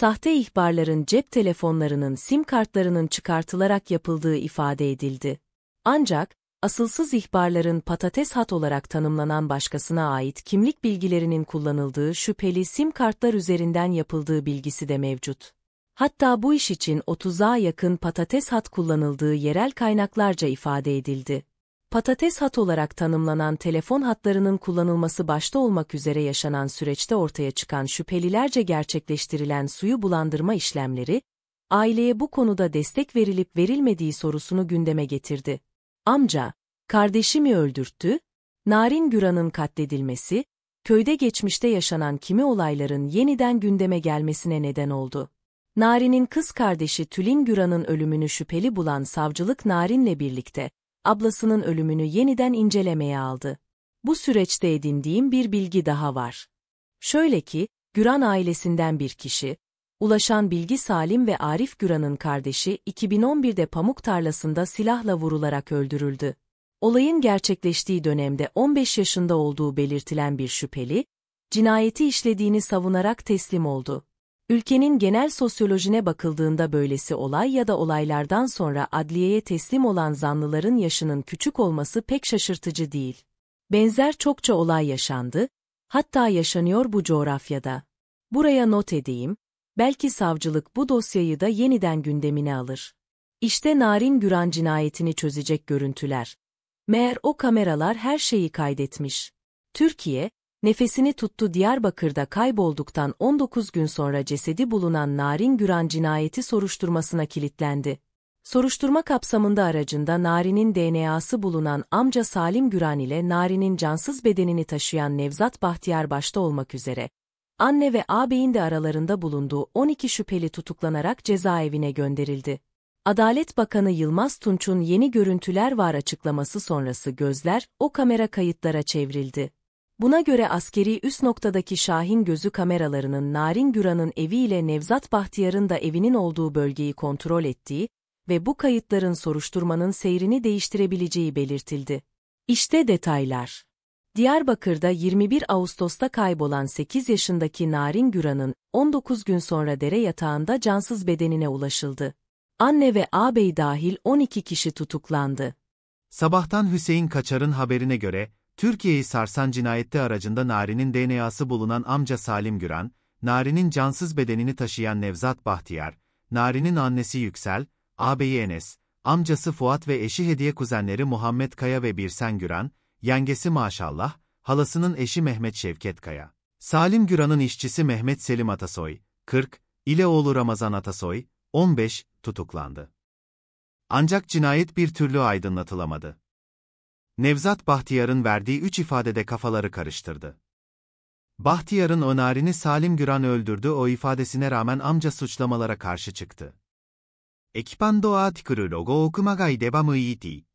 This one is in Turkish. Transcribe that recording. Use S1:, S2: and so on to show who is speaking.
S1: sahte ihbarların cep telefonlarının sim kartlarının çıkartılarak yapıldığı ifade edildi. Ancak, asılsız ihbarların patates hat olarak tanımlanan başkasına ait kimlik bilgilerinin kullanıldığı şüpheli sim kartlar üzerinden yapıldığı bilgisi de mevcut. Hatta bu iş için 30'a yakın patates hat kullanıldığı yerel kaynaklarca ifade edildi. Patates hat olarak tanımlanan telefon hatlarının kullanılması başta olmak üzere yaşanan süreçte ortaya çıkan şüphelilerce gerçekleştirilen suyu bulandırma işlemleri, aileye bu konuda destek verilip verilmediği sorusunu gündeme getirdi. Amca, kardeşimi öldürttü, Narin Güran'ın katledilmesi, köyde geçmişte yaşanan kimi olayların yeniden gündeme gelmesine neden oldu. Narin'in kız kardeşi Tülin Güran'ın ölümünü şüpheli bulan savcılık Narin'le birlikte, ablasının ölümünü yeniden incelemeye aldı. Bu süreçte edindiğim bir bilgi daha var. Şöyle ki, Güran ailesinden bir kişi, ulaşan bilgi Salim ve Arif Güran'ın kardeşi 2011'de pamuk tarlasında silahla vurularak öldürüldü. Olayın gerçekleştiği dönemde 15 yaşında olduğu belirtilen bir şüpheli, cinayeti işlediğini savunarak teslim oldu. Ülkenin genel sosyolojine bakıldığında böylesi olay ya da olaylardan sonra adliyeye teslim olan zanlıların yaşının küçük olması pek şaşırtıcı değil. Benzer çokça olay yaşandı, hatta yaşanıyor bu coğrafyada. Buraya not edeyim, belki savcılık bu dosyayı da yeniden gündemine alır. İşte Narin Güran cinayetini çözecek görüntüler. Meğer o kameralar her şeyi kaydetmiş. Türkiye, Nefesini tuttu Diyarbakır'da kaybolduktan 19 gün sonra cesedi bulunan Narin Güran cinayeti soruşturmasına kilitlendi. Soruşturma kapsamında aracında Narin'in DNA'sı bulunan amca Salim Güran ile Narin'in cansız bedenini taşıyan Nevzat Bahtiyar başta olmak üzere, anne ve ağabeyin de aralarında bulunduğu 12 şüpheli tutuklanarak cezaevine gönderildi. Adalet Bakanı Yılmaz Tunç'un yeni görüntüler var açıklaması sonrası gözler o kamera kayıtlara çevrildi. Buna göre askeri üst noktadaki Şahin gözü kameralarının Narin Güran'ın evi ile Nevzat Bahtiyar'ın da evinin olduğu bölgeyi kontrol ettiği ve bu kayıtların soruşturmanın seyrini değiştirebileceği belirtildi. İşte detaylar. Diyarbakır'da 21 Ağustos'ta kaybolan 8 yaşındaki Narin Güran'ın 19 gün sonra dere yatağında cansız bedenine ulaşıldı. Anne ve ağabey dahil 12 kişi tutuklandı.
S2: Sabahtan Hüseyin Kaçar'ın haberine göre, Türkiye'yi sarsan cinayette aracında Nari'nin DNA'sı bulunan amca Salim Güran, Nari'nin cansız bedenini taşıyan Nevzat Bahtiyar, Nari'nin annesi Yüksel, ağabeyi Enes, amcası Fuat ve eşi hediye kuzenleri Muhammed Kaya ve Birsen Güran, yengesi Maşallah, halasının eşi Mehmet Şevket Kaya. Salim Güran'ın işçisi Mehmet Selim Atasoy, 40, ile oğlu Ramazan Atasoy, 15, tutuklandı. Ancak cinayet bir türlü aydınlatılamadı. Nevzat Bahtiyar'ın verdiği üç ifadede kafaları karıştırdı. Bahtiyar'ın önerini Salim Güran öldürdü o ifadesine rağmen amca suçlamalara karşı çıktı. logo 液パンドアーティクルロゴオクマガイデバムイーティ。